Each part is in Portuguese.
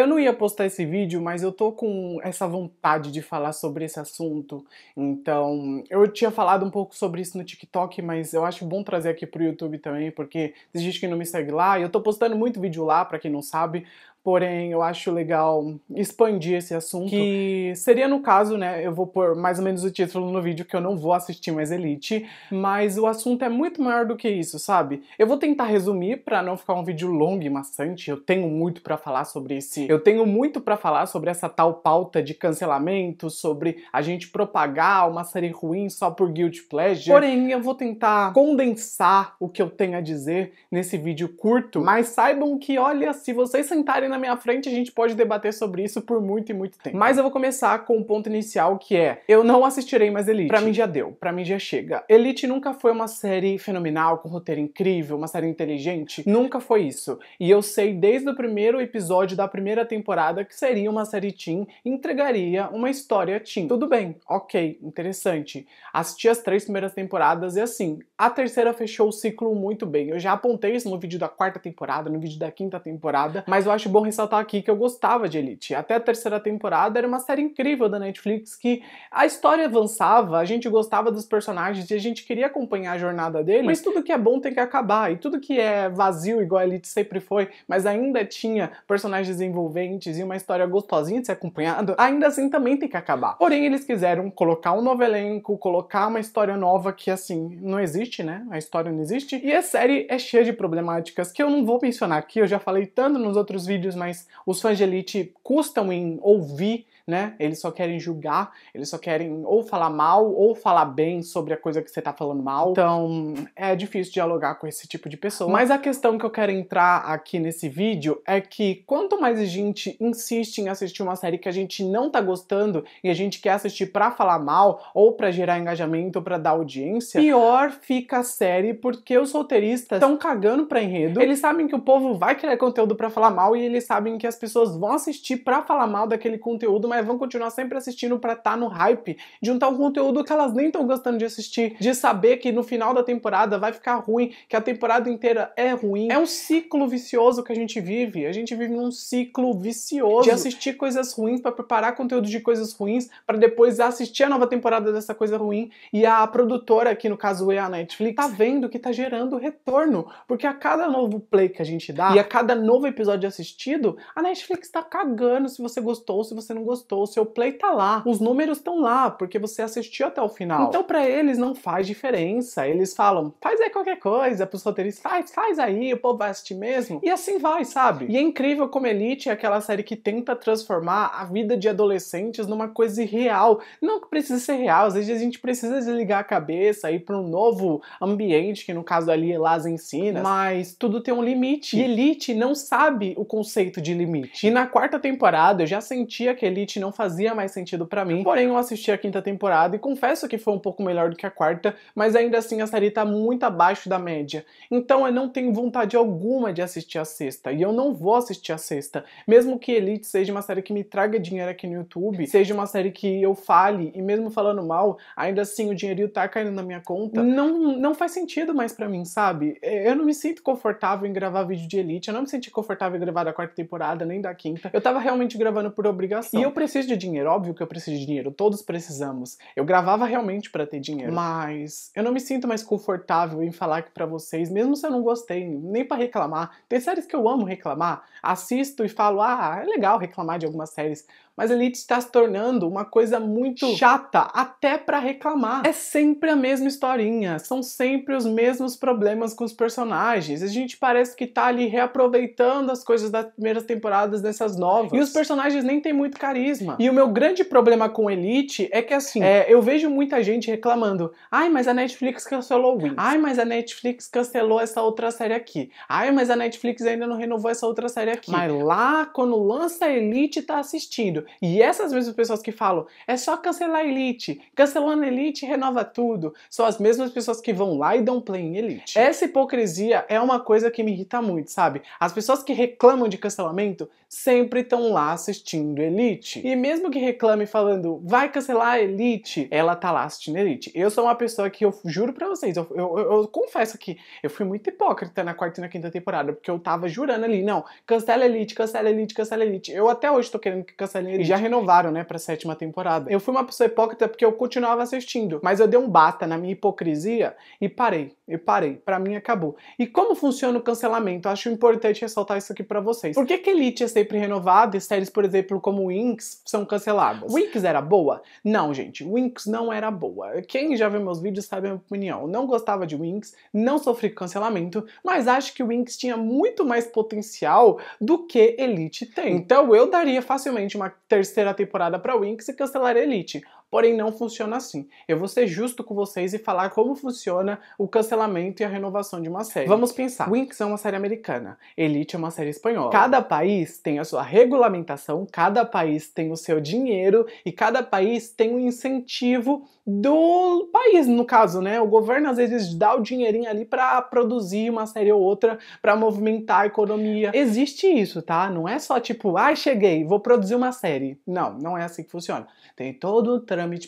Eu não ia postar esse vídeo, mas eu tô com essa vontade de falar sobre esse assunto. Então, eu tinha falado um pouco sobre isso no TikTok, mas eu acho bom trazer aqui pro YouTube também, porque tem gente que não me segue lá. E eu tô postando muito vídeo lá, para quem não sabe porém eu acho legal expandir esse assunto, que seria no caso, né, eu vou pôr mais ou menos o título no vídeo que eu não vou assistir mais Elite, mas o assunto é muito maior do que isso, sabe? Eu vou tentar resumir para não ficar um vídeo longo e maçante, eu tenho muito para falar sobre esse, eu tenho muito para falar sobre essa tal pauta de cancelamento, sobre a gente propagar uma série ruim só por guilty pleasure. Porém, eu vou tentar condensar o que eu tenho a dizer nesse vídeo curto, mas saibam que olha, se vocês sentarem na minha frente, a gente pode debater sobre isso por muito e muito tempo. Mas eu vou começar com o um ponto inicial que é: eu não assistirei mais Elite. Para mim já deu, para mim já chega. Elite nunca foi uma série fenomenal, com roteiro incrível, uma série inteligente, nunca foi isso. E eu sei desde o primeiro episódio da primeira temporada que seria uma série teen, entregaria uma história teen. Tudo bem, OK, interessante. Assisti as três primeiras temporadas e assim, a terceira fechou o ciclo muito bem. Eu já apontei isso no vídeo da quarta temporada, no vídeo da quinta temporada, mas eu acho bom vou ressaltar aqui que eu gostava de Elite. Até a terceira temporada era uma série incrível da Netflix que a história avançava, a gente gostava dos personagens e a gente queria acompanhar a jornada deles, mas tudo que é bom tem que acabar. E tudo que é vazio, igual a Elite sempre foi, mas ainda tinha personagens envolventes e uma história gostosinha de ser acompanhada, ainda assim também tem que acabar. Porém, eles quiseram colocar um novo elenco, colocar uma história nova que, assim, não existe, né? A história não existe. E a série é cheia de problemáticas que eu não vou mencionar aqui, eu já falei tanto nos outros vídeos mas os fãs de Elite custam em ouvir né? Eles só querem julgar, eles só querem ou falar mal ou falar bem sobre a coisa que você tá falando mal. Então, é difícil dialogar com esse tipo de pessoa. Mas a questão que eu quero entrar aqui nesse vídeo é que quanto mais a gente insiste em assistir uma série que a gente não tá gostando e a gente quer assistir para falar mal ou para gerar engajamento, para dar audiência, pior fica a série porque os solteiristas estão cagando para enredo. Eles sabem que o povo vai querer conteúdo para falar mal e eles sabem que as pessoas vão assistir para falar mal daquele conteúdo, mas né, vão continuar sempre assistindo para estar tá no hype de um tal conteúdo que elas nem estão gostando de assistir, de saber que no final da temporada vai ficar ruim, que a temporada inteira é ruim. É um ciclo vicioso que a gente vive. A gente vive num ciclo vicioso de assistir coisas ruins para preparar conteúdo de coisas ruins para depois assistir a nova temporada dessa coisa ruim e a produtora, que no caso é a Netflix, tá vendo que tá gerando retorno, porque a cada novo play que a gente dá e a cada novo episódio assistido, a Netflix tá cagando se você gostou ou se você não gostou gostou, seu play tá lá. Os números estão lá, porque você assistiu até o final. Então, para eles não faz diferença. Eles falam, faz aí qualquer coisa, pros roteiristas, faz, faz aí, o povo vai assistir mesmo. E assim vai, sabe? E é incrível como Elite é aquela série que tenta transformar a vida de adolescentes numa coisa irreal. Não que precisa ser real, às vezes a gente precisa desligar a cabeça, ir para um novo ambiente, que no caso ali é Las Encinas, mas tudo tem um limite. E Elite não sabe o conceito de limite. E na quarta temporada eu já sentia que Elite realmente não fazia mais sentido para mim. Porém, eu assisti a quinta temporada e confesso que foi um pouco melhor do que a quarta, mas ainda assim a série tá muito abaixo da média. Então eu não tenho vontade alguma de assistir a sexta e eu não vou assistir a sexta, mesmo que Elite seja uma série que me traga dinheiro aqui no YouTube, seja uma série que eu fale e mesmo falando mal, ainda assim o dinheirinho tá caindo na minha conta. Não, não faz sentido mais para mim, sabe? É, eu não me sinto confortável em gravar vídeo de Elite, eu não me senti confortável em gravar da quarta temporada nem da quinta. Eu tava realmente gravando por obrigação. E eu preciso de dinheiro, óbvio que eu preciso de dinheiro, todos precisamos. Eu gravava realmente para ter dinheiro, mas eu não me sinto mais confortável em falar aqui para vocês, mesmo se eu não gostei, nem para reclamar. Tem séries que eu amo reclamar, assisto e falo: "Ah, é legal reclamar de algumas séries", mas Elite está se tornando uma coisa muito chata até para reclamar. É sempre a mesma historinha, são sempre os mesmos problemas com os personagens. A gente parece que tá ali reaproveitando as coisas das primeiras temporadas nessas novas. E os personagens nem têm muito carisma e o meu grande problema com Elite é que assim, é, é eu vejo muita gente reclamando: ai, mas a Netflix cancelou Wings. Ai, mas a Netflix cancelou essa outra série aqui. Ai, mas a Netflix ainda não renovou essa outra série aqui. Mas lá, quando lança Elite, tá assistindo. E essas mesmas pessoas que falam: é só cancelar Elite. Cancelando Elite, renova tudo. São as mesmas pessoas que vão lá e dão play em Elite. Essa hipocrisia é uma coisa que me irrita muito, sabe? As pessoas que reclamam de cancelamento sempre estão lá assistindo Elite. E mesmo que reclame falando, vai cancelar a Elite, ela tá lá assistindo Elite. Eu sou uma pessoa que eu juro pra vocês, eu, eu, eu, eu confesso que eu fui muito hipócrita na quarta e na quinta temporada, porque eu tava jurando ali, não, cancela Elite, cancela Elite, cancela Elite. Eu até hoje tô querendo que cancele Elite. E já renovaram, né, pra sétima temporada. Eu fui uma pessoa hipócrita porque eu continuava assistindo, mas eu dei um bata na minha hipocrisia e parei, e parei. Pra mim acabou. E como funciona o cancelamento? acho importante ressaltar isso aqui pra vocês. Por que, que Elite é sempre renovada, e séries, por exemplo, como Winx, são canceladas. Winx era boa? Não, gente, Winx não era boa. Quem já viu meus vídeos sabe a minha opinião. Não gostava de Winx, não sofri cancelamento, mas acho que Winx tinha muito mais potencial do que Elite tem. Então eu daria facilmente uma terceira temporada para Winx e cancelaria Elite porém não funciona assim. Eu vou ser justo com vocês e falar como funciona o cancelamento e a renovação de uma série. Vamos pensar. Winx é uma série americana, Elite é uma série espanhola. Cada país tem a sua regulamentação, cada país tem o seu dinheiro e cada país tem o um incentivo do país, no caso, né? O governo às vezes dá o dinheirinho ali para produzir uma série ou outra, para movimentar a economia. Existe isso, tá? Não é só tipo, ai, ah, cheguei, vou produzir uma série. Não, não é assim que funciona. Tem todo o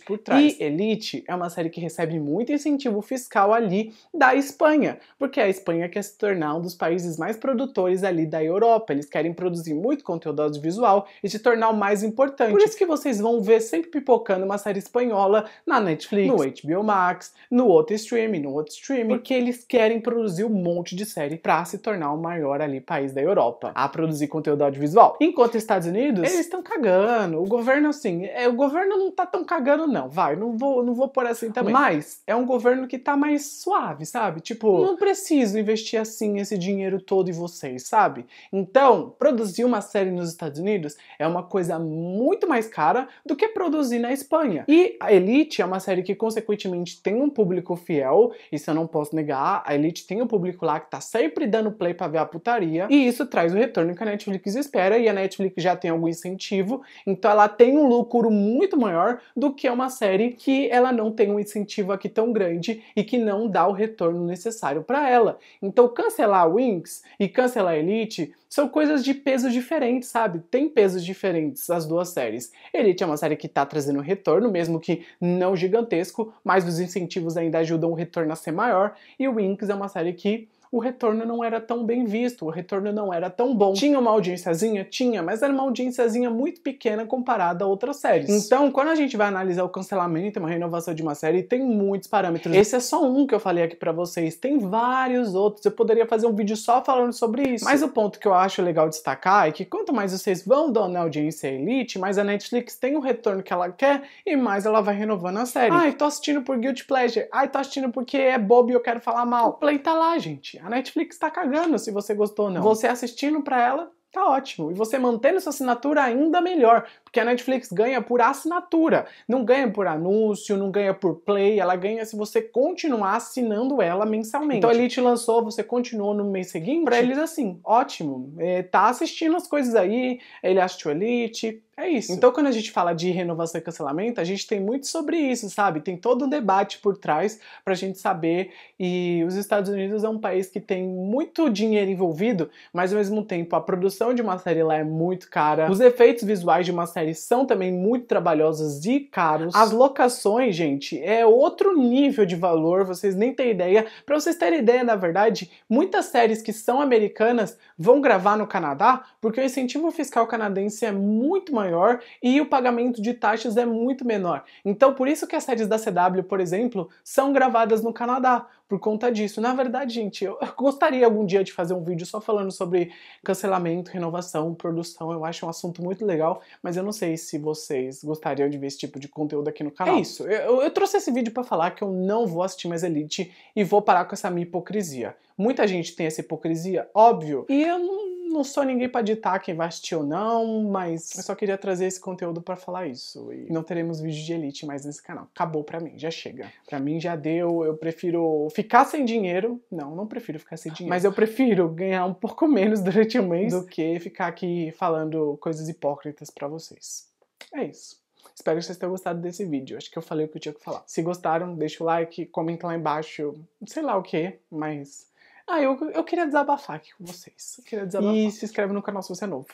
por trás. E Elite é uma série que recebe muito incentivo fiscal ali da Espanha, porque a Espanha quer se tornar um dos países mais produtores ali da Europa. Eles querem produzir muito conteúdo audiovisual e se tornar o mais importante. Por isso que vocês vão ver sempre pipocando uma série espanhola na Netflix, no HBO Max, no outro streaming, no outro streaming, porque eles querem produzir um monte de série para se tornar o maior ali país da Europa a produzir conteúdo audiovisual. Enquanto Estados Unidos, eles estão cagando. O governo assim, é, o governo não tá tão cagando cagando, não. Vai, não vou, não vou por assim também. Mas é um governo que tá mais suave, sabe? Tipo, não preciso investir assim esse dinheiro todo em vocês, sabe? Então, produzir uma série nos Estados Unidos é uma coisa muito mais cara do que produzir na Espanha. E a Elite é uma série que, consequentemente, tem um público fiel, isso eu não posso negar. A Elite tem um público lá que tá sempre dando play pra ver a putaria, e isso traz o retorno que a Netflix espera, e a Netflix já tem algum incentivo, então ela tem um lucro muito maior do que é uma série que ela não tem um incentivo aqui tão grande e que não dá o retorno necessário para ela. Então cancelar Wings e cancelar Elite são coisas de pesos diferentes, sabe? Tem pesos diferentes as duas séries. Elite é uma série que está trazendo retorno, mesmo que não gigantesco, mas os incentivos ainda ajudam o retorno a ser maior, e Wings é uma série que o retorno não era tão bem visto, o retorno não era tão bom. Tinha uma audiênciazinha? Tinha, mas era uma audiênciazinha muito pequena comparada a outras séries. Então, quando a gente vai analisar o cancelamento e uma renovação de uma série, tem muitos parâmetros. Esse é só um que eu falei aqui para vocês, tem vários outros. Eu poderia fazer um vídeo só falando sobre isso. Mas o ponto que eu acho legal destacar é que quanto mais vocês vão dando audiência elite, mais a Netflix tem o retorno que ela quer e mais ela vai renovando a série. Ai, tô assistindo por guilty pleasure. Ai, tô assistindo porque é bobo e eu quero falar mal. O Play tá lá, gente. A Netflix tá cagando se você gostou ou não. Você assistindo para ela, tá ótimo. E você mantendo sua assinatura ainda melhor, porque a Netflix ganha por assinatura, não ganha por anúncio, não ganha por play, ela ganha se você continuar assinando ela mensalmente. Então a Elite lançou, você continuou no mês seguinte, pra eles assim, ótimo, é, tá assistindo as coisas aí, ele assistiu Elite, é isso. Então, quando a gente fala de renovação e cancelamento, a gente tem muito sobre isso, sabe? Tem todo um debate por trás pra gente saber. E os Estados Unidos é um país que tem muito dinheiro envolvido, mas ao mesmo tempo a produção de uma série lá é muito cara. Os efeitos visuais de uma série são também muito trabalhosos e caros. As locações, gente, é outro nível de valor, vocês nem têm ideia. Pra vocês terem ideia, na verdade, muitas séries que são americanas vão gravar no Canadá porque o incentivo fiscal canadense é muito maior maior e o pagamento de taxas é muito menor. Então, por isso que as séries da CW, por exemplo, são gravadas no Canadá, por conta disso. Na verdade, gente, eu gostaria algum dia de fazer um vídeo só falando sobre cancelamento, renovação, produção. Eu acho um assunto muito legal, mas eu não sei se vocês gostariam de ver esse tipo de conteúdo aqui no canal. É isso. Eu, eu trouxe esse vídeo para falar que eu não vou assistir mais Elite e vou parar com essa minha hipocrisia. Muita gente tem essa hipocrisia, óbvio, e eu não não sou ninguém para ditar quem vai assistir ou não, mas eu só queria trazer esse conteúdo para falar isso. E não teremos vídeo de elite mais nesse canal. Acabou para mim, já chega. Para mim já deu. Eu prefiro ficar sem dinheiro. Não, não prefiro ficar sem dinheiro. Mas eu prefiro ganhar um pouco menos durante o mês do que ficar aqui falando coisas hipócritas para vocês. É isso. Espero que vocês tenham gostado desse vídeo. Acho que eu falei o que eu tinha que falar. Se gostaram, deixa o like, comenta lá embaixo, sei lá o que, mas ah, eu, eu queria desabafar aqui com vocês. Eu queria desabafar. E se inscreve no canal se você é novo.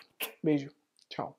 Beijo. Tchau.